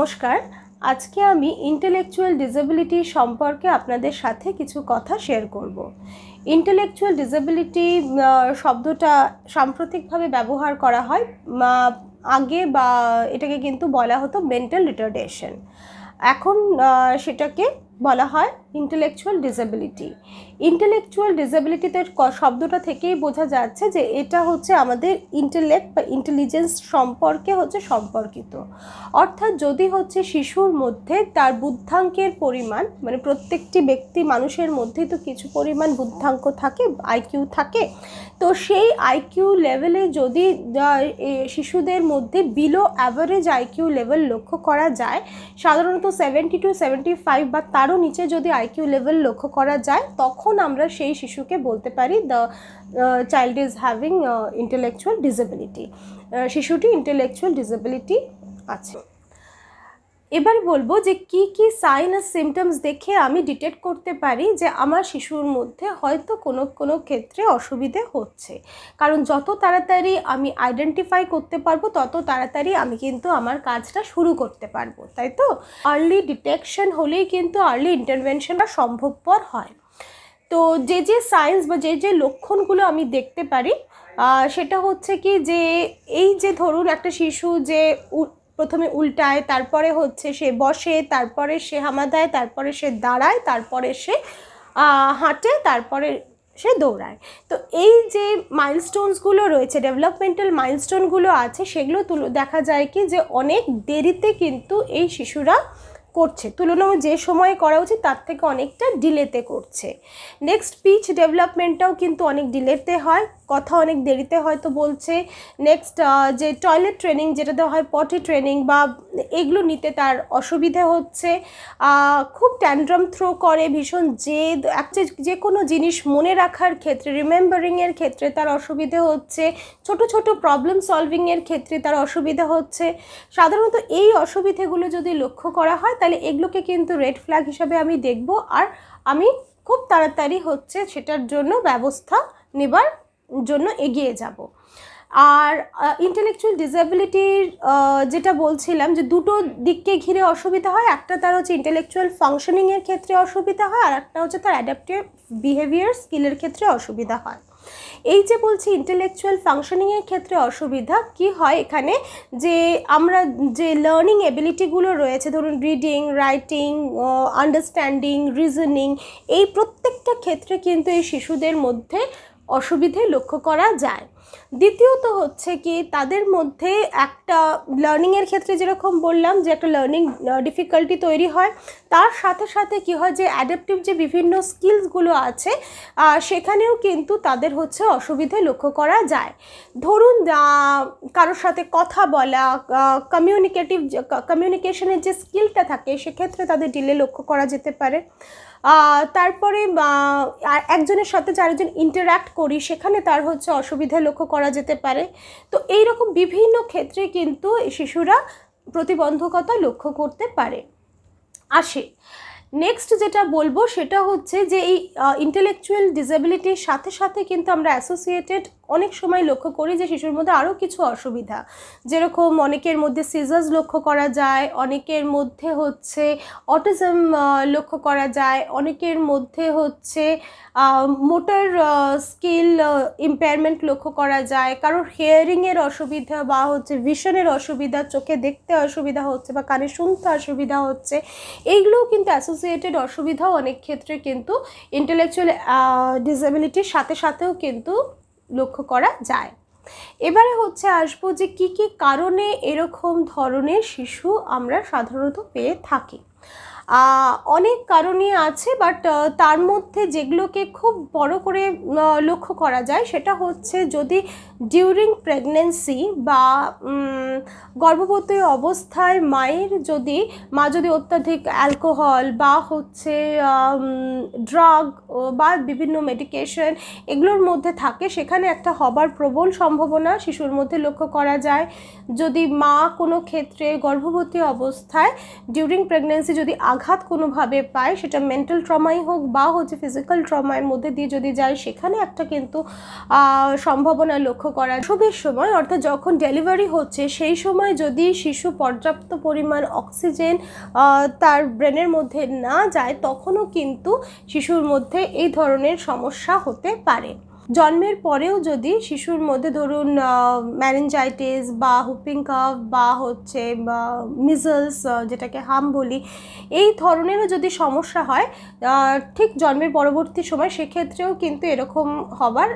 নমস্কার আজকে আমি ইন্টেলেকচুয়াল ডিসেবিলিটি সম্পর্কে আপনাদের সাথে কিছু কথা শেয়ার করব। ইন্টেলেকচুয়াল ডিসেবিলিটি শব্দটা সাম্প্রতিকভাবে ব্যবহার করা হয় আগে বা এটাকে কিন্তু বলা হতো মেন্টাল রিটার্ডেশন এখন সেটাকে বলা হয় ইন্টেলেকচুয়াল ডিসেবিলিটি ইন্টেলেকচুয়াল ডিসেবিলিটিতে শব্দটা থেকেই বোঝা যাচ্ছে যে এটা হচ্ছে আমাদের ইন্টেলেক্ট বা ইন্টেলিজেন্স সম্পর্কে হচ্ছে সম্পর্কিত অর্থাৎ যদি হচ্ছে শিশুর মধ্যে তার বুদ্ধাঙ্কের পরিমাণ মানে প্রত্যেকটি ব্যক্তি মানুষের মধ্যে তো কিছু পরিমাণ বুদ্ধাঙ্ক থাকে আইকিউ থাকে তো সেই আইকিউ লেভেলে যদি শিশুদের মধ্যে বিলো অ্যাভারেজ আইকিউ লেভেল লক্ষ্য করা যায় সাধারণত সেভেন্টি টু সেভেন্টি ফাইভ বা তারও নিচে যদি আই আইকিউ লেভেল লক্ষ্য করা যায় তখন আমরা সেই শিশুকে বলতে পারি the child is having intellectual disability শিশুটি ইন্টেলেকচুয়াল ডিসেবিলিটি আছে এবার বলবো যে কি কি সাইন আর সিমটমস দেখে আমি ডিটেক্ট করতে পারি যে আমার শিশুর মধ্যে হয়তো কোনো কোনো ক্ষেত্রে অসুবিধে হচ্ছে কারণ যত তাড়াতাড়ি আমি আইডেন্টিফাই করতে পারবো তত তাড়াতাড়ি আমি কিন্তু আমার কাজটা শুরু করতে পারবো তাই তো আর্লি ডিটেকশন হলেই কিন্তু আর্লি ইন্টারভেনশনটা সম্ভবপর হয় তো যে যে সাইন্স বা যে যে লক্ষণগুলো আমি দেখতে পারি সেটা হচ্ছে কি যে এই যে ধরুন একটা শিশু যে প্রথমে উল্টায় তারপরে হচ্ছে সে বসে তারপরে সে হামা দেয় তারপরে সে দাঁড়ায় তারপরে সে হাঁটে তারপরে সে দৌড়ায় তো এই যে মাইলস্টোনসগুলো রয়েছে ডেভেলপমেন্টাল মাইলস্টোনগুলো আছে সেগুলো তুলো দেখা যায় কি যে অনেক দেরিতে কিন্তু এই শিশুরা করছে তুলনামূলক যে সময়ে করা উচিত তার থেকে অনেকটা ডিলেতে করছে নেক্সট পিচ ডেভেলপমেন্টটাও কিন্তু অনেক ডিলেতে হয় কথা অনেক দেরিতে হয়তো বলছে নেক্সট যে টয়লেট ট্রেনিং যেটা দেওয়া হয় পটি ট্রেনিং বা এগুলো নিতে তার অসুবিধে হচ্ছে খুব ট্যান্ড্রাম থ্রো করে ভীষণ জেদ অ্যাকচুয়ালি যে কোনো জিনিস মনে রাখার ক্ষেত্রে রিমেম্বারিংয়ের ক্ষেত্রে তার অসুবিধে হচ্ছে ছোট ছোট প্রবলেম সলভিংয়ের ক্ষেত্রে তার অসুবিধা হচ্ছে সাধারণত এই অসুবিধেগুলো যদি লক্ষ্য করা হয় তাহলে এগুলোকে কিন্তু রেড ফ্ল্যাগ হিসাবে আমি দেখব আর আমি খুব তাড়াতাড়ি হচ্ছে সেটার জন্য ব্যবস্থা নেবার জন্য এগিয়ে যাব আর ইন্টেলেকচুয়াল ডিসেবিলিটির যেটা বলছিলাম যে দুটো দিককে ঘিরে অসুবিধা হয় একটা তার হচ্ছে ইন্টেলেকচুয়াল ফাংশনিংয়ের ক্ষেত্রে অসুবিধা হয় আর একটা হচ্ছে তার অ্যাডাপ্টিভ বিহেভিয়ার স্কিলের ক্ষেত্রে অসুবিধা হয় এই যে বলছি ইন্টেলেকচুয়াল ফাংশনিংয়ের ক্ষেত্রে অসুবিধা কি হয় এখানে যে আমরা যে লার্নিং এবিলিটিগুলো রয়েছে ধরুন রিডিং রাইটিং আন্ডারস্ট্যান্ডিং রিজনিং এই প্রত্যেকটা ক্ষেত্রে কিন্তু এই শিশুদের মধ্যে অসুবিধে লক্ষ্য করা যায় দ্বিতীয়ত হচ্ছে কি তাদের মধ্যে একটা লার্নিংয়ের ক্ষেত্রে যেরকম বললাম যে একটা লার্নিং ডিফিকাল্টি তৈরি হয় তার সাথে সাথে কি হয় যে অ্যাডাপটিভ যে বিভিন্ন স্কিলসগুলো আছে সেখানেও কিন্তু তাদের হচ্ছে অসুবিধে লক্ষ্য করা যায় ধরুন কারোর সাথে কথা বলা কমিউনিকেটিভ কমিউনিকেশনের যে স্কিলটা থাকে সেক্ষেত্রে তাদের ডিলে লক্ষ্য করা যেতে পারে তারপরে একজনের সাথে চারজন ইন্টারাক্ট করি সেখানে তার হচ্ছে অসুবিধা লক্ষ্য করা যেতে পারে তো এই রকম বিভিন্ন ক্ষেত্রে কিন্তু শিশুরা প্রতিবন্ধকতা লক্ষ্য করতে পারে আসে নেক্সট যেটা বলবো সেটা হচ্ছে যে এই ইন্টেলেকচুয়াল ডিসেবিলিটির সাথে সাথে কিন্তু আমরা অ্যাসোসিয়েটেড অনেক সময় লক্ষ্য করি যে শিশুর মধ্যে আরও কিছু অসুবিধা যেরকম অনেকের মধ্যে সিজার্স লক্ষ্য করা যায় অনেকের মধ্যে হচ্ছে অটিজম লক্ষ্য করা যায় অনেকের মধ্যে হচ্ছে মোটর স্কিল ইম্পেয়ারমেন্ট লক্ষ্য করা যায় কারোর হেয়ারিংয়ের অসুবিধা বা হচ্ছে ভিশনের অসুবিধা চোখে দেখতে অসুবিধা হচ্ছে বা কানে শুনতে অসুবিধা হচ্ছে এইগুলোও কিন্তু অ্যাসোসিয়েটেড অসুবিধাও অনেক ক্ষেত্রে কিন্তু ইন্টেলেকচুয়াল ডিসেবিলিটির সাথে সাথেও কিন্তু লক্ষ্য করা যায় এবারে হচ্ছে আসবো যে কি কি কারণে এরকম ধরনের শিশু আমরা সাধারণত পেয়ে থাকি অনেক কারণই আছে বাট তার মধ্যে যেগুলোকে খুব বড় করে লক্ষ্য করা যায় সেটা হচ্ছে যদি ডিউরিং প্রেগনেন্সি বা গর্ভবতী অবস্থায় মায়ের যদি মা যদি অত্যাধিক অ্যালকোহল বা হচ্ছে ড্রাগ বা বিভিন্ন মেডিকেশন এগুলোর মধ্যে থাকে সেখানে একটা হবার প্রবল সম্ভাবনা শিশুর মধ্যে লক্ষ্য করা যায় যদি মা কোনো ক্ষেত্রে গর্ভবতী অবস্থায় ডিউরিং প্রেগনেন্সি যদি আঘাত কোনোভাবে পায় সেটা মেন্টাল ট্রমাই হোক বা হচ্ছে ফিজিক্যাল ট্রমার মধ্যে দিয়ে যদি যায় সেখানে একটা কিন্তু সম্ভাবনা লক্ষ্য করা ছবির সময় অর্থাৎ যখন ডেলিভারি হচ্ছে সেই সময় যদি শিশু পর্যাপ্ত পরিমাণ অক্সিজেন তার ব্রেনের মধ্যে না যায় তখনও কিন্তু শিশুর মধ্যে এই ধরনের সমস্যা হতে পারে জন্মের পরেও যদি শিশুর মধ্যে ধরুন ম্যারেঞ্জাইটিস বা হুপিং কাফ বা হচ্ছে মিজলস যেটাকে হাম বলি এই ধরনেরও যদি সমস্যা হয় ঠিক জন্মের পরবর্তী সময় সেক্ষেত্রেও কিন্তু এরকম হবার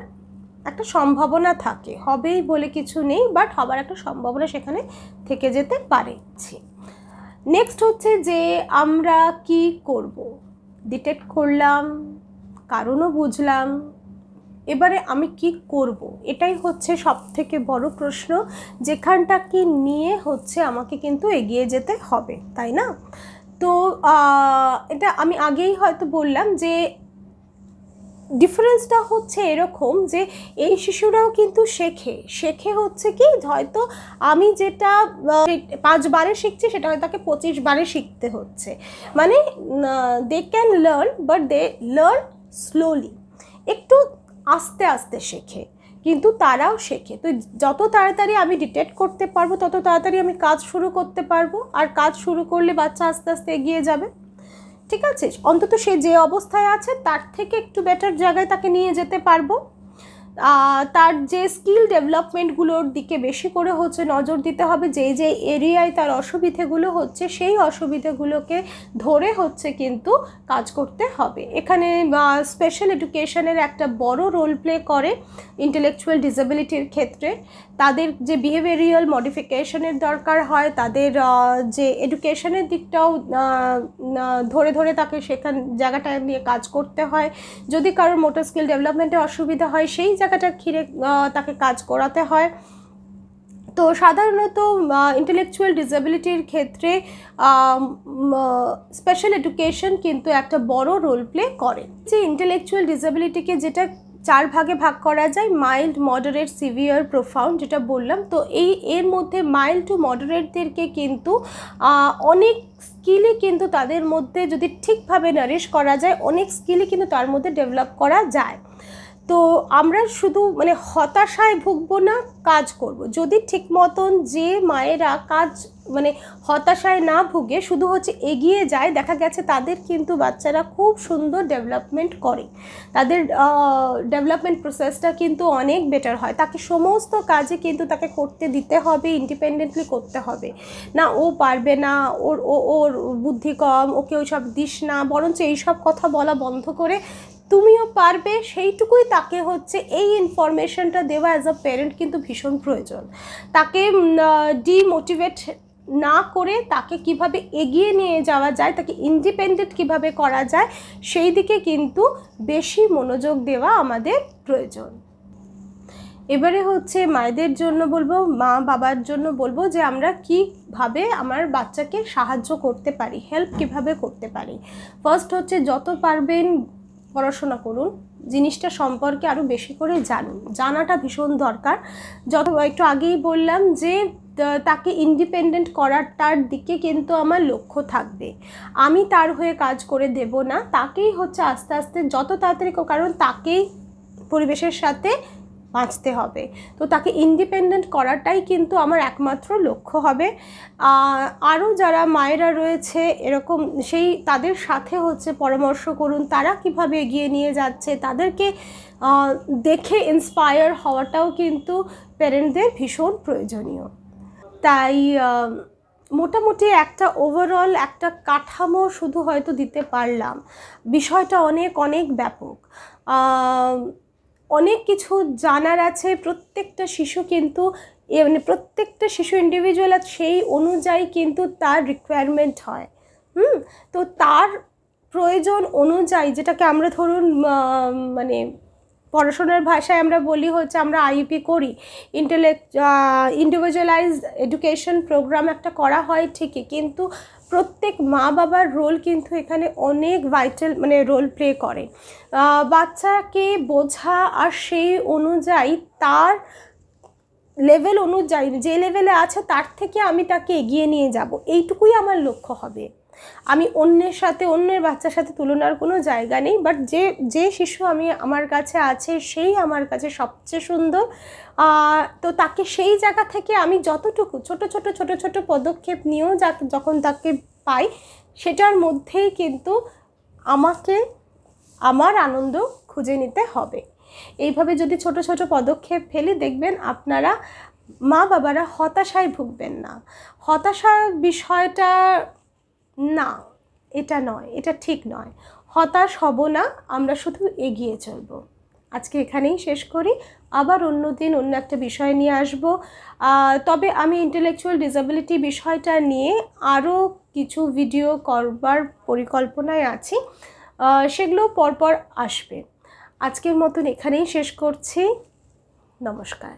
একটা সম্ভাবনা থাকে হবেই বলে কিছু নেই বাট হবার একটা সম্ভাবনা সেখানে থেকে যেতে পারে নেক্সট হচ্ছে যে আমরা কি করব ডিটেক্ট করলাম কারণও বুঝলাম এবারে আমি কি করব। এটাই হচ্ছে সবথেকে বড় প্রশ্ন যেখানটাকে নিয়ে হচ্ছে আমাকে কিন্তু এগিয়ে যেতে হবে তাই না তো এটা আমি আগেই হয়তো বললাম যে ডিফারেন্সটা হচ্ছে এরকম যে এই শিশুরাও কিন্তু শেখে শেখে হচ্ছে কি হয়তো আমি যেটা পাঁচবারে শিখছি সেটা হয়তো তাকে পঁচিশ বারে শিখতে হচ্ছে মানে they can learn but they learn slowly একটু আস্তে আস্তে শেখে কিন্তু তারাও শেখে তো যত তাড়াতাড়ি আমি ডিটেক্ট করতে পারবো তত তাড়াতাড়ি আমি কাজ শুরু করতে পারবো আর কাজ শুরু করলে বাচ্চা আস্তে আস্তে এগিয়ে যাবে ঠিক আছে অন্তত সে যে অবস্থায় আছে তার থেকে একটু বেটার জায়গায় তাকে নিয়ে যেতে পারবো তার যে স্কিল ডেভেলপমেন্টগুলোর দিকে বেশি করে হচ্ছে নজর দিতে হবে যে যে এরিয়ায় তার অসুবিধেগুলো হচ্ছে সেই অসুবিধেগুলোকে ধরে হচ্ছে কিন্তু কাজ করতে হবে এখানে স্পেশাল এডুকেশনের একটা বড় রোল প্লে করে ইন্টেলেকচুয়াল ডিসেবিলিটির ক্ষেত্রে তাদের যে বিহেভিয়ারিয়াল মডিফিকেশনের দরকার হয় তাদের যে এডুকেশনের দিকটাও ধরে ধরে তাকে সেখান জায়গাটায় নিয়ে কাজ করতে হয় যদি কারোর মোটর স্কিল ডেভেলপমেন্টে অসুবিধা হয় সেই জায়গা টাকাটা ঘিরে তাকে কাজ করাতে হয় তো সাধারণত ইন্টেলেকচুয়াল ডিসেবিলিটির ক্ষেত্রে স্পেশাল এডুকেশন কিন্তু একটা বড় রোল প্লে করে যে ইন্টেলেকচুয়াল ডিসেবিলিটিকে যেটা চার ভাগে ভাগ করা যায় মাইল্ড মডারেট সিভিয়ার প্রোফাউন্ড যেটা বললাম তো এই এর মধ্যে মাইল্ড টু মডারেটদেরকে কিন্তু অনেক স্কিলই কিন্তু তাদের মধ্যে যদি ঠিকভাবে নারিশ করা যায় অনেক স্কিলই কিন্তু তার মধ্যে ডেভেলপ করা যায় তো আমরা শুধু মানে হতাশায় ভুগবো না কাজ করব। যদি ঠিক মতন যে মায়েরা কাজ মানে হতাশায় না ভুগে শুধু হচ্ছে এগিয়ে যায় দেখা গেছে তাদের কিন্তু বাচ্চারা খুব সুন্দর ডেভেলপমেন্ট করে তাদের ডেভেলপমেন্ট প্রসেসটা কিন্তু অনেক বেটার হয় তাকে সমস্ত কাজে কিন্তু তাকে করতে দিতে হবে ইন্ডিপেন্ডেন্টলি করতে হবে না ও পারবে না ওর ও ওর বুদ্ধি কম ওকে ওই সব দিস না বরঞ্চ এইসব কথা বলা বন্ধ করে তুমিও পারবে সেইটুকুই তাকে হচ্ছে এই ইনফরমেশনটা দেওয়া অ্যাজ আ প্যারেন্ট কিন্তু ভীষণ প্রয়োজন তাকে ডিমোটিভেট না করে তাকে কিভাবে এগিয়ে নিয়ে যাওয়া যায় তাকে ইন্ডিপেন্ডেন্ট কিভাবে করা যায় সেই দিকে কিন্তু বেশি মনোযোগ দেওয়া আমাদের প্রয়োজন এবারে হচ্ছে মায়েদের জন্য বলবো মা বাবার জন্য বলবো যে আমরা কিভাবে আমার বাচ্চাকে সাহায্য করতে পারি হেল্প কিভাবে করতে পারি ফার্স্ট হচ্ছে যত পারবেন পড়াশোনা করুন জিনিসটা সম্পর্কে আরও বেশি করে জানুন জানাটা ভীষণ দরকার যত একটু আগেই বললাম যে তাকে ইন্ডিপেন্ডেন্ট করার তার দিকে কিন্তু আমার লক্ষ্য থাকবে আমি তার হয়ে কাজ করে দেব না তাকেই হচ্ছে আস্তে আস্তে যত তাড়াতাড়ি কারণ তাকেই পরিবেশের সাথে বাঁচতে হবে তো তাকে ইন্ডিপেন্ডেন্ট করাটাই কিন্তু আমার একমাত্র লক্ষ্য হবে আরও যারা মায়েরা রয়েছে এরকম সেই তাদের সাথে হচ্ছে পরামর্শ করুন তারা কিভাবে এগিয়ে নিয়ে যাচ্ছে তাদেরকে দেখে ইন্সপায়ার হওয়াটাও কিন্তু প্যারেন্টদের ভীষণ প্রয়োজনীয় তাই মোটামুটি একটা ওভারঅল একটা কাঠামো শুধু হয়তো দিতে পারলাম বিষয়টা অনেক অনেক ব্যাপক অনেক কিছু জানার আছে প্রত্যেকটা শিশু কিন্তু মানে প্রত্যেকটা শিশু ইন্ডিভিজুয়াল সেই অনুযায়ী কিন্তু তার রিকোয়ারমেন্ট হয় হুম তো তার প্রয়োজন অনুযায়ী যেটাকে আমরা ধরুন মানে পড়াশোনার ভাষায় আমরা বলি হচ্ছে আমরা আইইপি করি ইন্টেলেক্ট ইন্ডিভিজুয়ালাইজ এডুকেশন প্রোগ্রাম একটা করা হয় ঠিকই কিন্তু প্রত্যেক মা বাবার রোল কিন্তু এখানে অনেক ভাইটাল মানে রোল প্লে করে বাচ্চাকে বোঝা আর সেই অনুযায়ী তার লেভেল অনুযায়ী যে লেভেলে আছে তার থেকে আমি তাকে এগিয়ে নিয়ে যাব এইটুকুই আমার লক্ষ্য হবে আমি অন্যের সাথে অন্যের বাচ্চার সাথে তুলনার কোনো জায়গা নেই বাট যে যে শিশু আমি আমার কাছে আছে সেই আমার কাছে সবচেয়ে সুন্দর তো তাকে সেই জায়গা থেকে আমি যতটুকু ছোট ছোট ছোট ছোট পদক্ষেপ নিয়েও যা যখন তাকে পাই সেটার মধ্যেই কিন্তু আমাকে আমার আনন্দ খুঁজে নিতে হবে এইভাবে যদি ছোট ছোট পদক্ষেপ ফেলে দেখবেন আপনারা মা বাবারা হতাশায় ভুগবেন না হতাশা বিষয়টা না এটা নয় এটা ঠিক নয় হতাশ হব না আমরা শুধু এগিয়ে চলব আজকে এখানেই শেষ করি আবার অন্য দিন অন্য একটা বিষয় নিয়ে আসব তবে আমি ইন্টেলেকচুয়াল ডিসাবিলিটি বিষয়টা নিয়ে আরও কিছু ভিডিও করবার পরিকল্পনায় আছি সেগুলো পরপর আসবে আজকের মতন এখানেই শেষ করছি নমস্কার